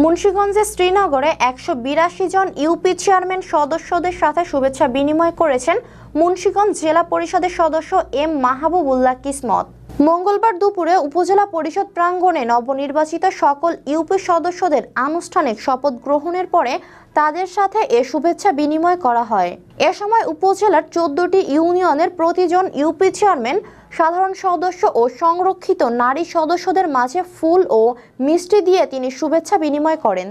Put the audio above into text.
মুন্সীগঞ্জের শ্রীনগরে একশো বিরাশি জন ইউপি চেয়ারম্যান সদস্যদের সাথে শুভেচ্ছা বিনিময় করেছেন মুন্সীগঞ্জ জেলা পরিষদের সদস্য এম মাহবুবুল্লাহ কিসমত মঙ্গলবার দুপুরে উপজেলা পরিষদ প্রাঙ্গণে নবনির্বাচিত সকল ইউপি সদস্যদের আনুষ্ঠানিক শপথ গ্রহণের পরে তাদের সাথে এ শুভেচ্ছা বিনিময় করা হয় এ সময় উপজেলার চোদ্দটি ইউনিয়নের প্রতিজন ইউপি চেয়ারম্যান সাধারণ সদস্য ও সংরক্ষিত নারী সদস্যদের মাঝে ফুল ও মিষ্টি দিয়ে তিনি শুভেচ্ছা বিনিময় করেন